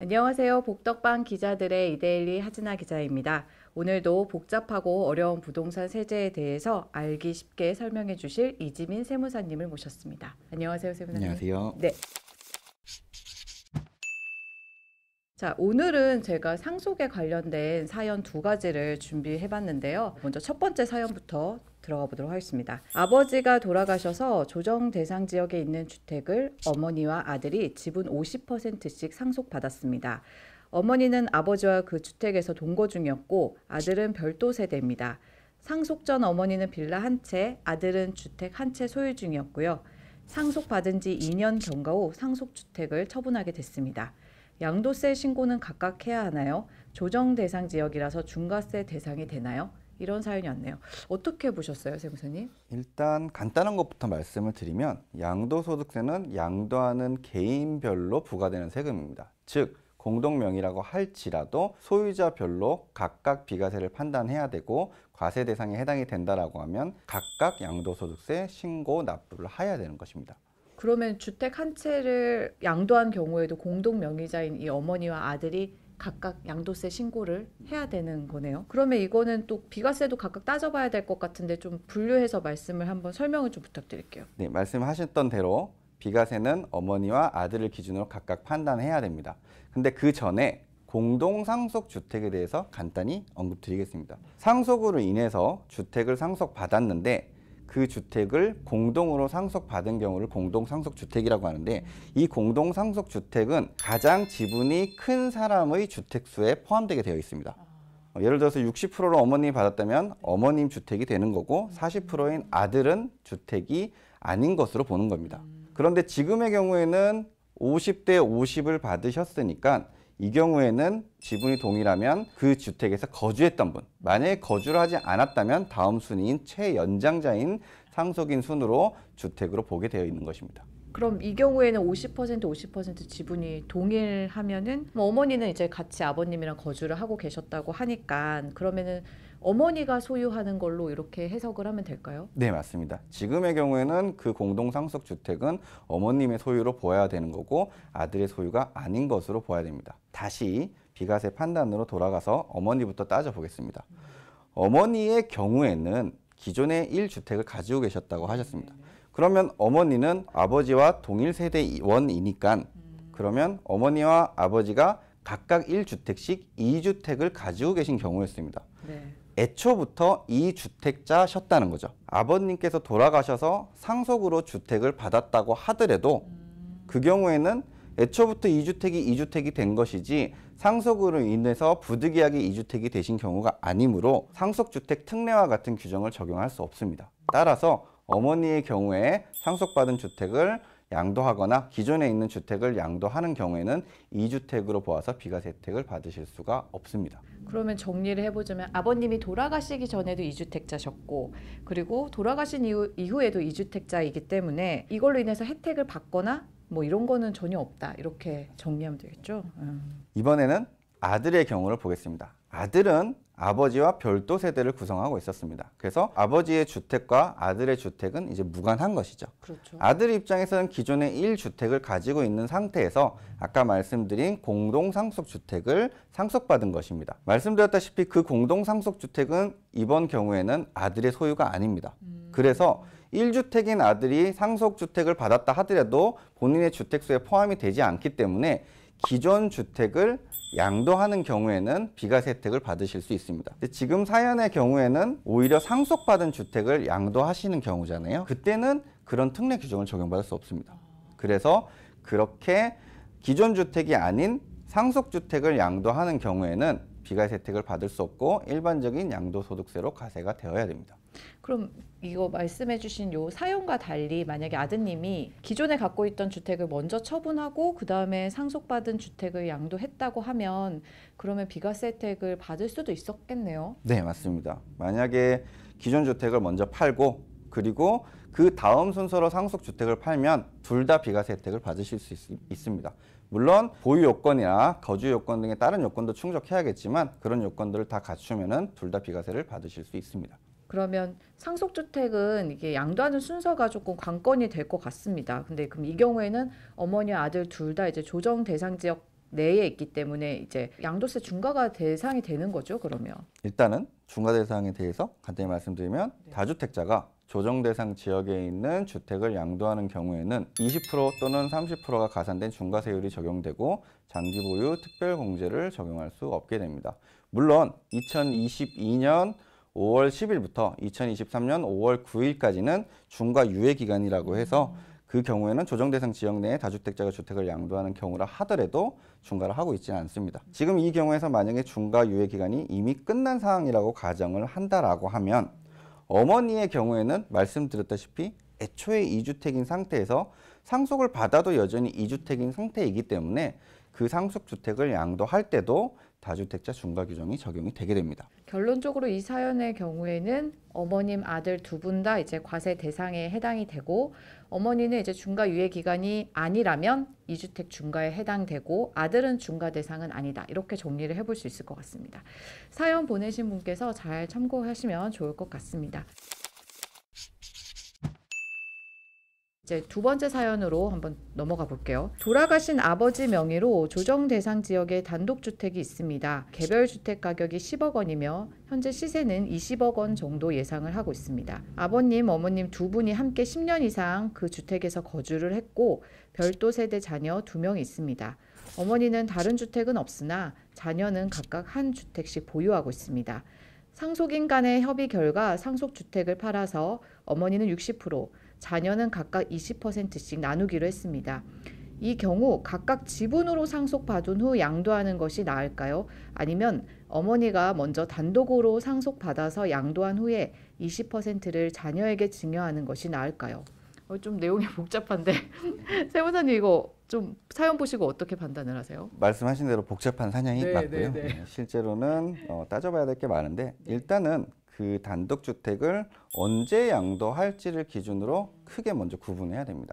안녕하세요. 복덕방 기자들의 이데일리 하진아 기자입니다. 오늘도 복잡하고 어려운 부동산 세제에 대해서 알기 쉽게 설명해 주실 이지민 세무사님을 모셨습니다. 안녕하세요, 세무사님. 안녕하세요. 네. 자, 오늘은 제가 상속에 관련된 사연 두 가지를 준비해 봤는데요. 먼저 첫 번째 사연부터 들어가 보도록 하겠습니다. 아버지가 돌아가셔서 조정 대상 지역에 있는 주택을 어머니와 아들이 지분 50%씩 상속받았습니다. 어머니는 아버지와 그 주택에서 동거 중이었고 아들은 별도 세대입니다. 상속 전 어머니는 빌라 한 채, 아들은 주택 한 채 소유 중이었고요. 상속받은 지 2년 경과 후 상속주택을 처분하게 됐습니다. 양도세 신고는 각각 해야 하나요? 조정 대상 지역이라서 중과세 대상이 되나요? 이런 사연이왔네요 어떻게 보셨어요, 세무사님? 일단 간단한 것부터 말씀을 드리면 양도소득세는 양도하는 개인별로 부과되는 세금입니다. 즉 공동명의라고 할지라도 소유자별로 각각 비과세를 판단해야 되고 과세 대상에 해당이 된다라고 하면 각각 양도소득세 신고 납부를 해야 되는 것입니다. 그러면 주택 한 채를 양도한 경우에도 공동명의자인 이 어머니와 아들이 각각 양도세 신고를 해야 되는 거네요. 그러면 이거는 또 비과세도 각각 따져봐야 될 것 같은데 좀 분류해서 말씀을 한번 설명을 좀 부탁드릴게요. 네, 말씀하셨던 대로 비과세는 어머니와 아들을 기준으로 각각 판단해야 됩니다. 근데 그 전에 공동상속 주택에 대해서 간단히 언급드리겠습니다. 상속으로 인해서 주택을 상속받았는데 그 주택을 공동으로 상속받은 경우를 공동상속주택이라고 하는데 이 공동상속주택은 가장 지분이 큰 사람의 주택수에 포함되게 되어 있습니다. 어, 예를 들어서 60%를 어머님이 받았다면 어머님 주택이 되는 거고 40%인 아들은 주택이 아닌 것으로 보는 겁니다. 그런데 지금의 경우에는 50대 50을 받으셨으니까 이 경우에는 지분이 동일하면 그 주택에서 거주했던 분 만약에 거주를 하지 않았다면 다음 순위인 최연장자인 상속인 순으로 주택으로 보게 되어 있는 것입니다. 그럼 이 경우에는 50% 50% 지분이 동일하면은 뭐 어머니는 이제 같이 아버님이랑 거주를 하고 계셨다고 하니까 그러면은 어머니가 소유하는 걸로 이렇게 해석을 하면 될까요? 네, 맞습니다. 지금의 경우에는 그 공동 상속 주택은 어머님의 소유로 보아야 되는 거고 아들의 소유가 아닌 것으로 보아야 됩니다. 다시 비과세 판단으로 돌아가서 어머니부터 따져 보겠습니다. 어머니의 경우에는 기존의 1주택을 가지고 계셨다고 하셨습니다. 네. 그러면 어머니는 아버지와 동일 세대원이니까 음. 그러면 어머니와 아버지가 각각 1주택씩 2주택을 가지고 계신 경우였습니다. 네. 애초부터 이 주택자셨다는 거죠. 아버님께서 돌아가셔서 상속으로 주택을 받았다고 하더라도 그 경우에는 애초부터 이주택이이주택이된 것이지 상속으로 인해서 부득이하게 이주택이 되신 경우가 아니므로 상속주택 특례와 같은 규정을 적용할 수 없습니다. 따라서 어머니의 경우에 상속받은 주택을 양도하거나 기존에 있는 주택을 양도하는 경우에는 이주택으로 보아서 비과세 혜택을 받으실 수가 없습니다. 그러면 정리를 해보자면 아버님이 돌아가시기 전에도 이주택자셨고 그리고 돌아가신 이후, 이후에도 이주택자이기 때문에 이걸로 인해서 혜택을 받거나 뭐 이런 거는 전혀 없다 이렇게 정리하면 되겠죠. 음. 이번에는 아들의 경우를 보겠습니다. 아들은 아버지와 별도 세대를 구성하고 있었습니다. 그래서 아버지의 주택과 아들의 주택은 이제 무관한 것이죠. 그렇죠. 아들 입장에서는 기존의 1주택을 가지고 있는 상태에서 아까 말씀드린 공동 상속 주택을 상속받은 것입니다. 말씀드렸다시피 그 공동 상속 주택은 이번 경우에는 아들의 소유가 아닙니다. 음. 그래서 1주택인 아들이 상속 주택을 받았다 하더라도 본인의 주택수에 포함이 되지 않기 때문에 기존 주택을 양도하는 경우에는 비과세 혜택을 받으실 수 있습니다. 지금 사연의 경우에는 오히려 상속받은 주택을 양도하시는 경우잖아요. 그때는 그런 특례 규정을 적용받을 수 없습니다. 그래서 그렇게 기존 주택이 아닌 상속 주택을 양도하는 경우에는 비과세 혜택을 받을 수 없고 일반적인 양도소득세로 과세가 되어야 됩니다. 그럼 이거 말씀해주신 요사용과 달리 만약에 아드님이 기존에 갖고 있던 주택을 먼저 처분하고 그 다음에 상속받은 주택을 양도했다고 하면 그러면 비과세 혜택을 받을 수도 있었겠네요. 네 맞습니다. 만약에 기존 주택을 먼저 팔고 그리고 그 다음 순서로 상속 주택을 팔면 둘 다 비과세 혜택을 받으실 수 있, 습니다 물론 보유 요건이나 거주 요건 등의 다른 요건도 충족해야겠지만 그런 요건들을 다 갖추면은 둘 다 비과세를 받으실 수 있습니다. 그러면 상속주택은 이게 양도하는 순서가 조금 관건이 될 것 같습니다. 근데 그럼 이 경우에는 어머니와 아들 둘 다 이제 조정 대상 지역 내에 있기 때문에 이제 양도세 중과가 대상이 되는 거죠, 그러면? 일단은 중과 대상에 대해서 간단히 말씀드리면 네. 다주택자가 조정 대상 지역에 있는 주택을 양도하는 경우에는 20% 또는 30%가 가산된 중과세율이 적용되고 장기 보유 특별 공제를 적용할 수 없게 됩니다. 물론 2022년 5월 10일부터 2023년 5월 9일까지는 중과 유예 기간이라고 해서 그 경우에는 조정 대상 지역 내에 다주택자가 주택을 양도하는 경우라 하더라도 중과를 하고 있지는 않습니다. 지금 이 경우에서 만약에 중과 유예 기간이 이미 끝난 상황이라고 가정을 한다라고 하면 어머니의 경우에는 말씀드렸다시피 애초에 이주택인 상태에서 상속을 받아도 여전히 이주택인 상태이기 때문에 그 상속주택을 양도할 때도 다주택자 중과 규정이 적용이 되게 됩니다. 결론적으로 이 사연의 경우에는 어머님 아들 두 분 다 이제 과세 대상에 해당이 되고 어머니는 이제 중과 유예 기간이 아니라면 이주택 중과에 해당되고 아들은 중과 대상은 아니다. 이렇게 정리를 해볼 수 있을 것 같습니다. 사연 보내신 분께서 잘 참고하시면 좋을 것 같습니다. 이제 두 번째 사연으로 한번 넘어가 볼게요. 돌아가신 아버지 명의로 조정 대상 지역에 단독주택이 있습니다. 개별 주택 가격이 10억 원이며 현재 시세는 20억 원 정도 예상을 하고 있습니다. 아버님, 어머님 두 분이 함께 10년 이상 그 주택에서 거주를 했고 별도 세대 자녀 두명 있습니다. 어머니는 다른 주택은 없으나 자녀는 각각 한 주택씩 보유하고 있습니다. 상속인 간의 협의 결과 상속주택을 팔아서 어머니는 60%, 자녀는 각각 20%씩 나누기로 했습니다. 이 경우 각각 지분으로 상속받은 후 양도하는 것이 나을까요? 아니면 어머니가 먼저 단독으로 상속받아서 양도한 후에 20%를 자녀에게 증여하는 것이 나을까요? 어, 좀 내용이 복잡한데 세무사님 이거 좀 사연 보시고 어떻게 판단을 하세요? 말씀하신 대로 복잡한 사냥이 네, 맞고요. 네, 네. 네 실제로는 어, 따져봐야 될 게 많은데 네. 일단은 그 단독주택을 언제 양도할지를 기준으로 크게 먼저 구분해야 됩니다.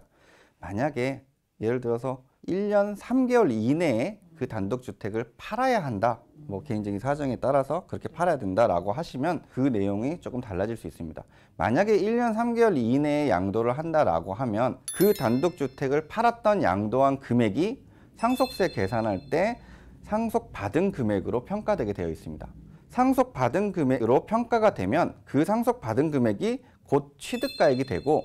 만약에 예를 들어서 1년 3개월 이내에 그 단독주택을 팔아야 한다. 뭐 개인적인 사정에 따라서 그렇게 팔아야 된다라고 하시면 그 내용이 조금 달라질 수 있습니다. 만약에 1년 3개월 이내에 양도를 한다라고 하면 그 단독주택을 팔았던 양도한 금액이 상속세 계산할 때 상속받은 금액으로 평가되게 되어 있습니다. 상속받은 금액으로 평가가 되면 그 상속받은 금액이 곧 취득가액이 되고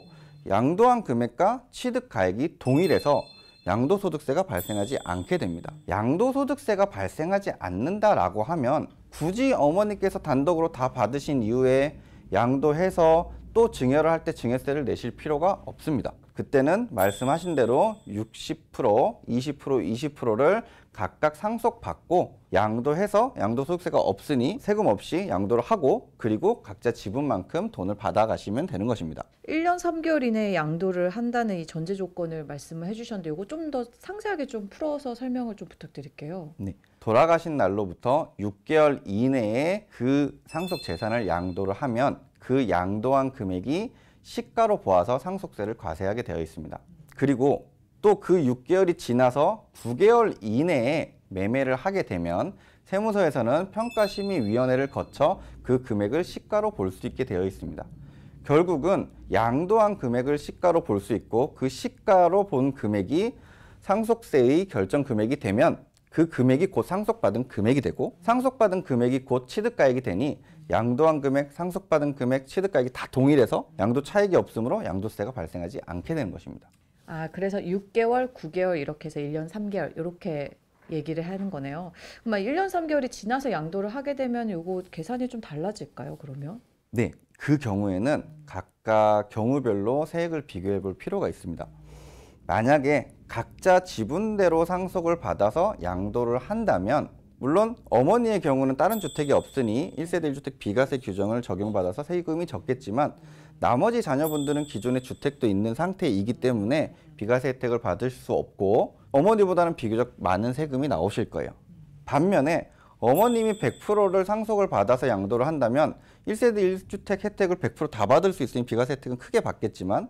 양도한 금액과 취득가액이 동일해서 양도소득세가 발생하지 않게 됩니다. 양도소득세가 발생하지 않는다라고 하면 굳이 어머니께서 단독으로 다 받으신 이후에 양도해서 또 증여를 할 때 증여세를 내실 필요가 없습니다. 그때는 말씀하신 대로 60%, 20%, 20%를 각각 상속받고 양도해서 양도소득세가 없으니 세금 없이 양도를 하고 그리고 각자 지분만큼 돈을 받아가시면 되는 것입니다. 1년 3개월 이내에 양도를 한다는 이 전제 조건을 말씀을 해주셨는데 이거 좀 더 상세하게 좀 풀어서 설명을 좀 부탁드릴게요. 네. 돌아가신 날로부터 6개월 이내에 그 상속 재산을 양도를 하면 그 양도한 금액이 시가로 보아서 상속세를 과세하게 되어 있습니다. 그리고 또 그 6개월이 지나서 9개월 이내에 매매를 하게 되면 세무서에서는 평가심의위원회를 거쳐 그 금액을 시가로 볼 수 있게 되어 있습니다. 결국은 양도한 금액을 시가로 볼 수 있고 그 시가로 본 금액이 상속세의 결정 금액이 되면 그 금액이 곧 상속받은 금액이 되고 상속받은 금액이 곧 취득가액이 되니 양도한 금액, 상속받은 금액, 취득가액이 다 동일해서 양도 차익이 없으므로 양도세가 발생하지 않게 되는 것입니다. 아, 그래서 6개월, 9개월 이렇게 해서 1년 3개월 이렇게 얘기를 하는 거네요. 그러 1년 아, 3개월이 지나서 양도를 하게 되면 요거 계산이 좀 달라질까요, 그러면? 네. 그 경우에는 각각 경우별로 세액을 비교해 볼 필요가 있습니다. 만약에 각자 지분대로 상속을 받아서 양도를 한다면 물론 어머니의 경우는 다른 주택이 없으니 1세대 1주택 비과세 규정을 적용받아서 세금이 적겠지만 나머지 자녀분들은 기존의 주택도 있는 상태이기 때문에 비과세 혜택을 받을 수 없고 어머니보다는 비교적 많은 세금이 나오실 거예요. 반면에 어머님이 100%를 상속을 받아서 양도를 한다면 1세대 1주택 혜택을 100%다 받을 수 있으니 비과세 혜택은 크게 받겠지만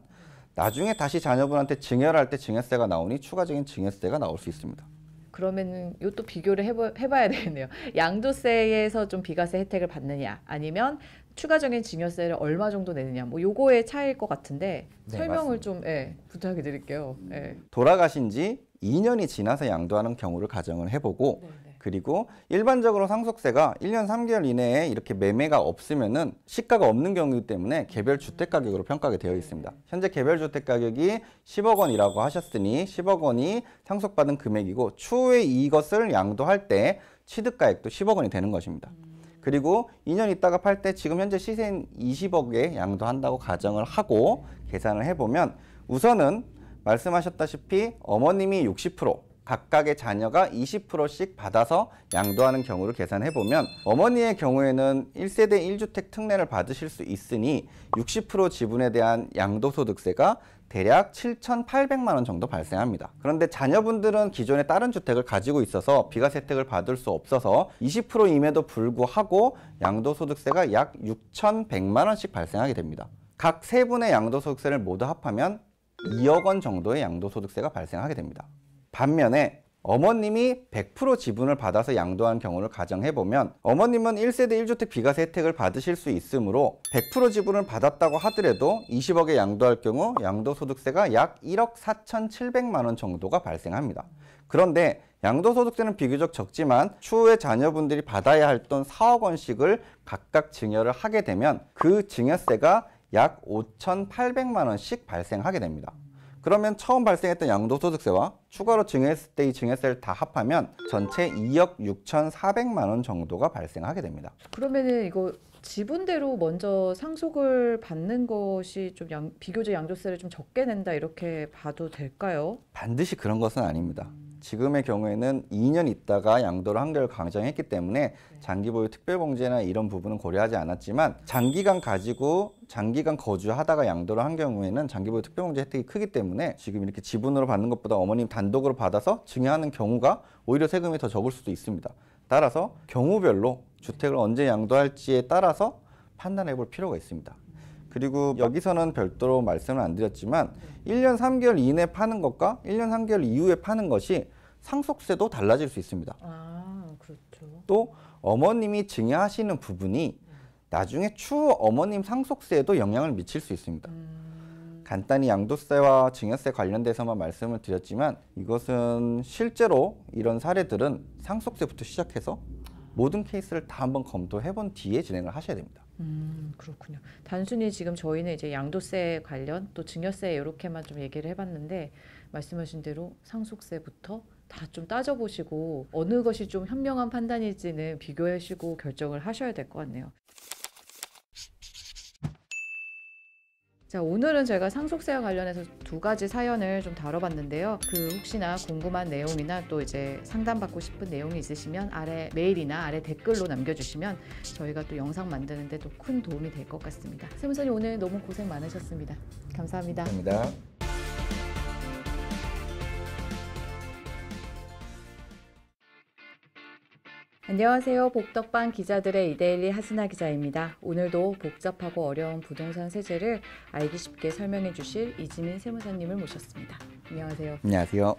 나중에 다시 자녀분한테 증여할 때 증여세가 나오니 추가적인 증여세가 나올 수 있습니다. 그러면은 이것도 비교를 해보, 해봐야 되겠네요. 양도세에서 좀 비과세 혜택을 받느냐 아니면 추가적인 증여세를 얼마 정도 내느냐 뭐 요거의 차이일 것 같은데 네, 설명을 맞습니다. 좀 예, 부탁해 드릴게요. 예. 돌아가신 지 2년이 지나서 양도하는 경우를 가정을 해보고 네네. 네. 그리고 일반적으로 상속세가 1년 3개월 이내에 이렇게 매매가 없으면은 시가가 없는 경우이기 때문에 개별 주택 가격으로 평가가 되어 있습니다. 현재 개별 주택 가격이 10억 원이라고 하셨으니 10억 원이 상속받은 금액이고 추후에 이것을 양도할 때 취득가액도 10억 원이 되는 것입니다. 그리고 2년 있다가 팔 때 지금 현재 시세인 20억에 양도한다고 가정을 하고 계산을 해보면 우선은 말씀하셨다시피 어머님이 60%, 각각의 자녀가 20%씩 받아서 양도하는 경우를 계산해 보면 어머니의 경우에는 1세대 1주택 특례를 받으실 수 있으니 60% 지분에 대한 양도소득세가 대략 7,800만 원 정도 발생합니다. 그런데 자녀분들은 기존에 다른 주택을 가지고 있어서 비과세 혜택을 받을 수 없어서 20%임에도 불구하고 양도소득세가 약 6,100만 원씩 발생하게 됩니다. 각 세 분의 양도소득세를 모두 합하면 2억 원 정도의 양도소득세가 발생하게 됩니다. 반면에 어머님이 100% 지분을 받아서 양도한 경우를 가정해보면 어머님은 1세대 1주택 비과세 혜택을 받으실 수 있으므로 100% 지분을 받았다고 하더라도 20억에 양도할 경우 양도소득세가 약 1억 4,700만 원 정도가 발생합니다. 그런데 양도소득세는 비교적 적지만 추후에 자녀분들이 받아야 할 돈 4억 원씩을 각각 증여를 하게 되면 그 증여세가 약 5,800만 원씩 발생하게 됩니다. 그러면 처음 발생했던 양도소득세와 추가로 증액했을 때 이 증액세를 다 합하면 전체 2억 6,400만 원 정도가 발생하게 됩니다. 그러면 이거 지분대로 먼저 상속을 받는 것이 좀 양, 비교적 양도세를 좀 적게 낸다 이렇게 봐도 될까요? 반드시 그런 것은 아닙니다. 지금의 경우에는 2년 있다가 양도를 한결 강정했기 때문에 네. 장기 보유 특별 공제나 이런 부분은 고려하지 않았지만 장기간 가지고 장기간 거주하다가 양도를 한 경우에는 장기 보유 특별 공제 혜택이 크기 때문에 지금 이렇게 지분으로 받는 것보다 어머님 단독으로 받아서 증여하는 경우가 오히려 세금이 더 적을 수도 있습니다. 따라서 경우별로 주택을 언제 양도할지에 따라서 판단해 볼 필요가 있습니다. 그리고 여기서는 별도로 말씀을 안 드렸지만 1년 3개월 이내 파는 것과 1년 3개월 이후에 파는 것이 상속세도 달라질 수 있습니다. 아, 그렇죠. 또 어머님이 증여하시는 부분이 네. 나중에 추후 어머님 상속세에도 영향을 미칠 수 있습니다. 음... 간단히 양도세와 증여세 관련돼서만 말씀을 드렸지만 이것은 실제로 이런 사례들은 상속세부터 시작해서 모든 케이스를 다 한번 검토해 본 뒤에 진행을 하셔야 됩니다. 음, 그렇군요. 단순히 지금 저희는 이제 양도세 관련 또 증여세 이렇게만 좀 얘기를 해봤는데 말씀하신 대로 상속세부터 다 좀 따져보시고 어느 것이 좀 현명한 판단일지는 비교하시고 결정을 하셔야 될 것 같네요. 자, 오늘은 제가 상속세와 관련해서 두 가지 사연을 좀 다뤄봤는데요. 그 혹시나 궁금한 내용이나 또 이제 상담받고 싶은 내용이 있으시면 아래 메일이나 아래 댓글로 남겨주시면 저희가 또 영상 만드는데 또 큰 도움이 될 것 같습니다. 세무사님 오늘 너무 고생 많으셨습니다. 감사합니다. 감사합니다. 안녕하세요. 복덕방 기자들의 이데일리 하스나 기자입니다. 오늘도 복잡하고 어려운 부동산 세제를 알기 쉽게 설명해 주실 이지민 세무사님을 모셨습니다. 안녕하세요. 안녕하세요.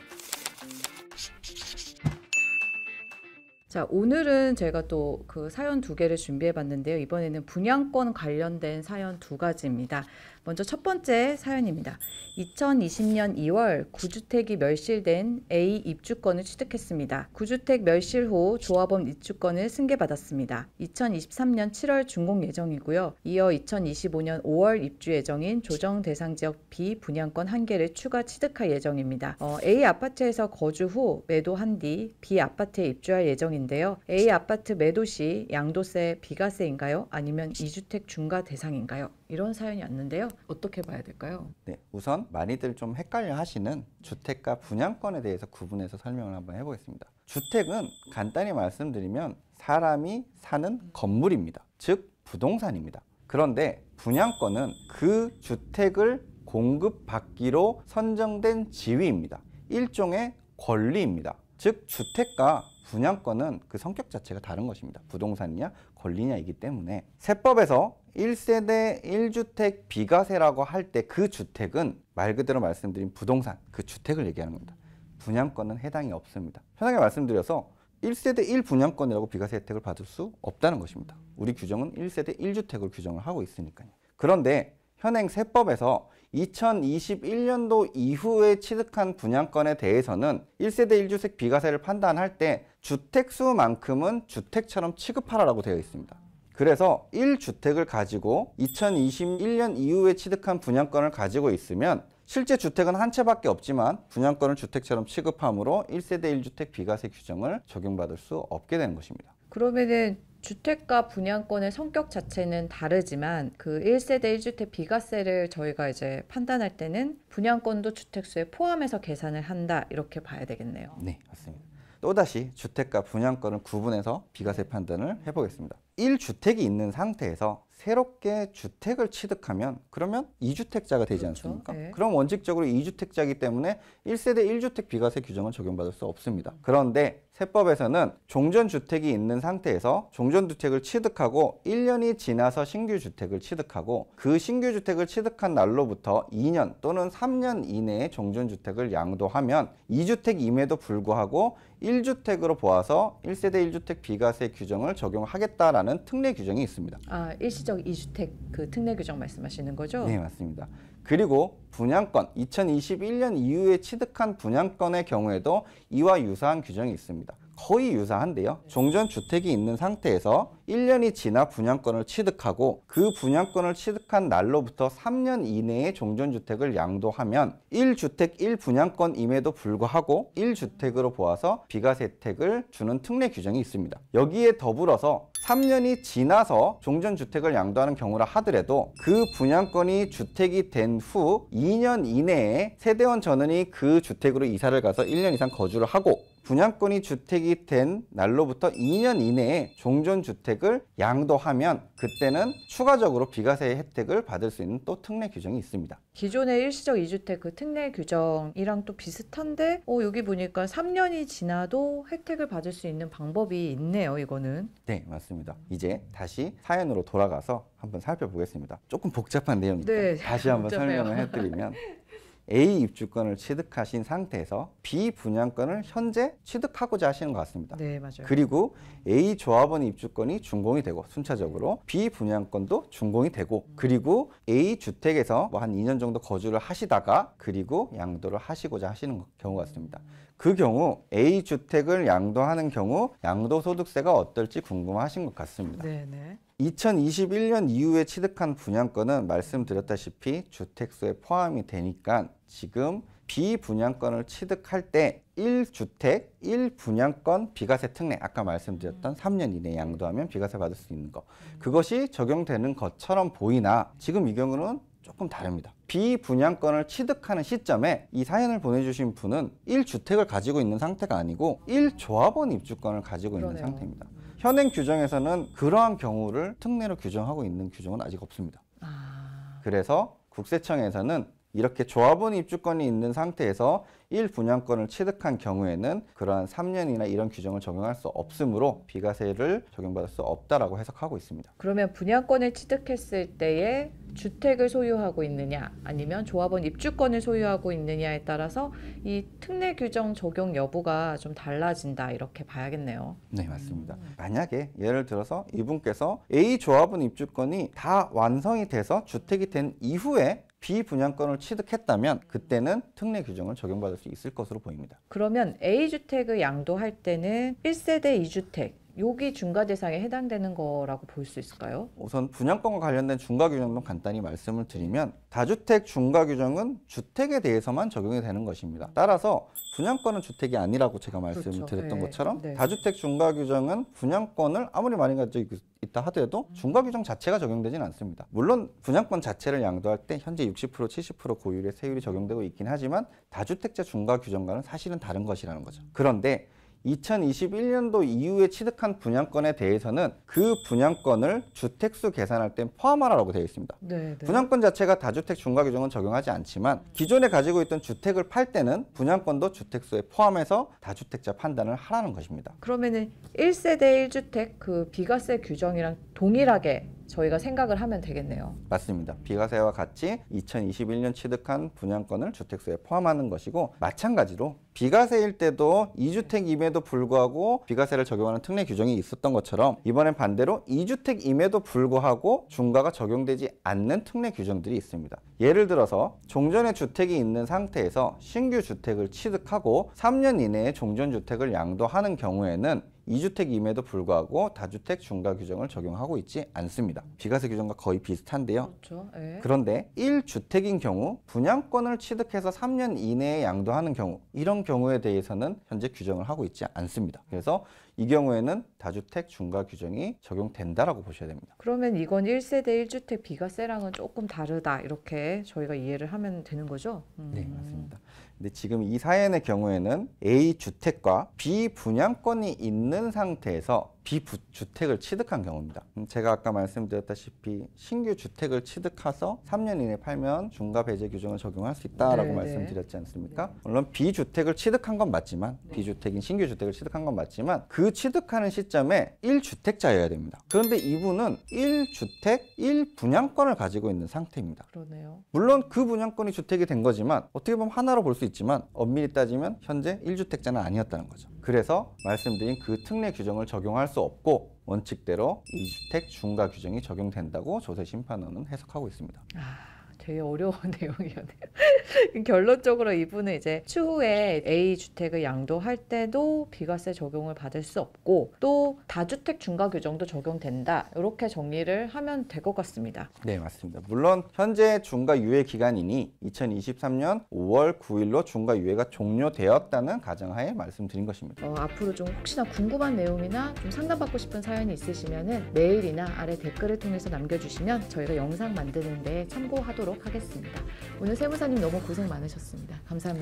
자, 오늘은 제가 또 그 사연 두 개를 준비해 봤는데요. 이번에는 분양권 관련된 사연 두 가지입니다. 먼저 첫 번째 사연입니다. 2020년 2월 구주택이 멸실된 A 입주권을 취득했습니다. 구주택 멸실 후 조합원 입주권을 승계받았습니다. 2023년 7월 준공 예정이고요. 이어 2025년 5월 입주 예정인 조정 대상 지역 B 분양권 한 개를 추가 취득할 예정입니다. 어, A 아파트에서 거주 후 매도한 뒤 B 아파트에 입주할 예정인데요. A 아파트 매도 시 양도세 비과세인가요? 아니면 2주택 중과 대상인가요? 이런 사연이 왔는데요. 어떻게 봐야 될까요? 네, 우선 많이들 좀 헷갈려 하시는 주택과 분양권에 대해서 구분해서 설명을 한번 해보겠습니다. 주택은 간단히 말씀드리면 사람이 사는 건물입니다. 즉 부동산입니다. 그런데 분양권은 그 주택을 공급받기로 선정된 지위입니다. 일종의 권리입니다. 즉 주택과 분양권은 그 성격 자체가 다른 것입니다. 부동산이냐 권리냐이기 때문에 세법에서 1세대 1주택 비과세라고 할 때 그 주택은 말 그대로 말씀드린 부동산 그 주택을 얘기하는 겁니다. 분양권은 해당이 없습니다. 편하게 말씀드려서 1세대 1분양권이라고 비과세 혜택을 받을 수 없다는 것입니다. 우리 규정은 1세대 1주택을 규정을 하고 있으니까요. 그런데 현행 세법에서 2021년도 이후에 취득한 분양권에 대해서는 1세대 1주택 비과세를 판단할 때 주택수만큼은 주택처럼 취급하라고 되어 있습니다. 그래서 1주택을 가지고 2021년 이후에 취득한 분양권을 가지고 있으면 실제 주택은 한 채밖에 없지만 분양권을 주택처럼 취급함으로 1세대 1주택 비과세 규정을 적용받을 수 없게 되는 것입니다. 그러면 주택과 분양권의 성격 자체는 다르지만 그 1세대 1주택 비과세를 저희가 이제 판단할 때는 분양권도 주택수에 포함해서 계산을 한다 이렇게 봐야 되겠네요. 네, 맞습니다. 또다시 주택과 분양권을 구분해서 비과세 판단을 해보겠습니다. 1주택이 있는 상태에서 새롭게 주택을 취득하면 그러면 2주택자가 되지 그렇죠. 않습니까? 네. 그럼 원칙적으로 2주택자이기 때문에 1세대 1주택 비과세 규정을 적용받을 수 없습니다. 그런데 세법에서는 종전주택이 있는 상태에서 종전주택을 취득하고 1년이 지나서 신규주택을 취득하고 그 신규주택을 취득한 날로부터 2년 또는 3년 이내에 종전주택을 양도하면 2주택임에도 불구하고 1주택으로 보아서 1세대 1주택 비과세 규정을 적용하겠다라는 특례 규정이 있습니다. 아, 일시적 2주택 그 특례 규정 말씀하시는 거죠? 네, 맞습니다. 그리고 분양권, 2021년 이후에 취득한 분양권의 경우에도 이와 유사한 규정이 있습니다. 거의 유사한데요. 종전 주택이 있는 상태에서 1년이 지나 분양권을 취득하고 그 분양권을 취득한 날로부터 3년 이내에 종전 주택을 양도하면 1주택 1분양권임에도 불구하고 1주택으로 보아서 비과세 혜택을 주는 특례 규정이 있습니다. 여기에 더불어서 3년이 지나서 종전주택을 양도하는 경우라 하더라도 그 분양권이 주택이 된 후 2년 이내에 세대원 전원이 그 주택으로 이사를 가서 1년 이상 거주를 하고 분양권이 주택이 된 날로부터 2년 이내에 종전주택을 양도하면 그때는 추가적으로 비과세 혜택을 받을 수 있는 또 특례 규정이 있습니다. 기존의 일시적 2주택 그 특례 규정이랑 또 비슷한데 어, 여기 보니까 3년이 지나도 혜택을 받을 수 있는 방법이 있네요. 이거는. 네 맞습니다. 이제 다시 사연으로 돌아가서 한번 살펴보겠습니다. 조금 복잡한 내용이니까 네, 다시 한번 복잡해요. 설명을 해드리면 A 입주권을 취득하신 상태에서 B 분양권을 현재 취득하고자 하시는 것 같습니다. 네, 맞아요. 그리고 A 조합원 입주권이 준공이 되고 순차적으로 B 분양권도 준공이 되고 음. 그리고 A 주택에서 뭐한 2년 정도 거주를 하시다가 그리고 양도를 하시고자 하시는 경우 같습니다. 그 경우 A 주택을 양도하는 경우 양도소득세가 어떨지 궁금하신 것 같습니다. 네, 네. 2021년 이후에 취득한 분양권은 말씀드렸다시피 주택수에 포함이 되니까 지금 비분양권을 취득할 때 1주택 1분양권 비과세 특례 아까 말씀드렸던 3년 이내 양도하면 비과세 받을 수 있는 거 그것이 적용되는 것처럼 보이나 지금 이 경우는 조금 다릅니다. 비분양권을 취득하는 시점에 이 사연을 보내주신 분은 1주택을 가지고 있는 상태가 아니고 1조합원 입주권을 가지고 그러네요. 있는 상태입니다. 현행 규정에서는 그러한 경우를 특례로 규정하고 있는 규정은 아직 없습니다. 아... 그래서 국세청에서는 이렇게 조합원 입주권이 있는 상태에서 1분양권을 취득한 경우에는 그러한 3년이나 이런 규정을 적용할 수 없으므로 비과세를 적용받을 수 없다라고 해석하고 있습니다. 그러면 분양권을 취득했을 때에 주택을 소유하고 있느냐 아니면 조합원 입주권을 소유하고 있느냐에 따라서 이 특례 규정 적용 여부가 좀 달라진다 이렇게 봐야겠네요. 네 맞습니다. 음. 만약에 예를 들어서 이분께서 A 조합원 입주권이 다 완성이 돼서 주택이 된 이후에 비분양권을 취득했다면 그때는 특례 규정을 적용받을 수 있을 것으로 보입니다. 그러면 A주택의 양도할 때는 1세대 2주택 여기 중과 대상에 해당되는 거라고 볼 수 있을까요? 우선 분양권과 관련된 중과 규정만 간단히 말씀을 드리면 다주택 중과 규정은 주택에 대해서만 적용이 되는 것입니다. 따라서 분양권은 주택이 아니라고 제가 말씀을 그렇죠. 드렸던 네. 것처럼 네. 다주택 중과 규정은 분양권을 아무리 많이 가지고 있다 하더라도 음. 중과 규정 자체가 적용되지는 않습니다. 물론 분양권 자체를 양도할 때 현재 60% 70% 고율의 세율이 적용되고 있긴 하지만 다주택자 중과 규정과는 사실은 다른 것이라는 거죠. 그런데 2021년도 이후에 취득한 분양권에 대해서는 그 분양권을 주택수 계산할 때 포함하라고 되어 있습니다. 네, 네. 분양권 자체가 다주택 중과 규정은 적용하지 않지만 기존에 가지고 있던 주택을 팔 때는 분양권도 주택수에 포함해서 다주택자 판단을 하라는 것입니다. 그러면은 1세대 1주택 그 비과세 규정이랑 동일하게 저희가 생각을 하면 되겠네요. 맞습니다. 비과세와 같이 2021년 취득한 분양권을 주택수에 포함하는 것이고 마찬가지로 비과세일 때도 2주택임에도 불구하고 비과세를 적용하는 특례 규정이 있었던 것처럼 이번엔 반대로 2주택임에도 불구하고 중과가 적용되지 않는 특례 규정들이 있습니다. 예를 들어서 종전에 주택이 있는 상태에서 신규 주택을 취득하고 3년 이내에 종전주택을 양도하는 경우에는 이주택임에도 불구하고 다주택 중과 규정을 적용하고 있지 않습니다. 비과세 규정과 거의 비슷한데요. 그렇죠. 예. 그런데 일주택인 경우 분양권을 취득해서 3년 이내에 양도하는 경우 이런 경우에 대해서는 현재 규정을 하고 있지 않습니다. 그래서 이 경우에는 다주택 중과 규정이 적용된다라고 보셔야 됩니다. 그러면 이건 1세대 1주택 비과세랑은 조금 다르다 이렇게 저희가 이해를 하면 되는 거죠? 음. 네, 맞습니다. 근데 지금 이 사연의 경우에는 A 주택과 B 분양권이 있는 상태에서 비주택을 취득한 경우입니다. 음, 제가 아까 말씀드렸다시피 신규 주택을 취득해서 3년 이내 에 팔면 중과 배제 규정을 적용할 수 있다라고 네, 네 말씀드렸지 않습니까? 네. 물론 비주택을 취득한 건 맞지만 네. 비주택인 신규 주택을 취득한 건 맞지만 그 취득하는 시점에 1주택자여야 됩니다. 그런데 이분은 1주택 1분양권을 가지고 있는 상태입니다. 그러네요. 물론 그 분양권이 주택이 된 거지만 어떻게 보면 하나로 볼 수 있지만 엄밀히 따지면 현재 1주택자는 아니었다는 거죠. 그래서 말씀드린 그 특례 규정을 적용할 수 없고 원칙대로 이주택 중과 규정이 적용된다고 조세 심판원은 해석하고 있습니다. 아... 되게 어려운 내용이었네요. 결론적으로 이분은 이제 추후에 A 주택을 양도할 때도 비과세 적용을 받을 수 없고 또 다주택 중과 규정도 적용된다. 이렇게 정리를 하면 될 것 같습니다. 네, 맞습니다. 물론 현재 중과 유예 기간이니 2023년 5월 9일로 중과 유예가 종료되었다는 가정하에 말씀드린 것입니다. 어, 앞으로 좀 혹시나 궁금한 내용이나 좀 상담받고 싶은 사연이 있으시면 메일이나 아래 댓글을 통해서 남겨주시면 저희가 영상 만드는데 참고하도록 드도록 하겠습니다. 오늘 세무사님 너무 고생 많으셨습니다. 감사합니다.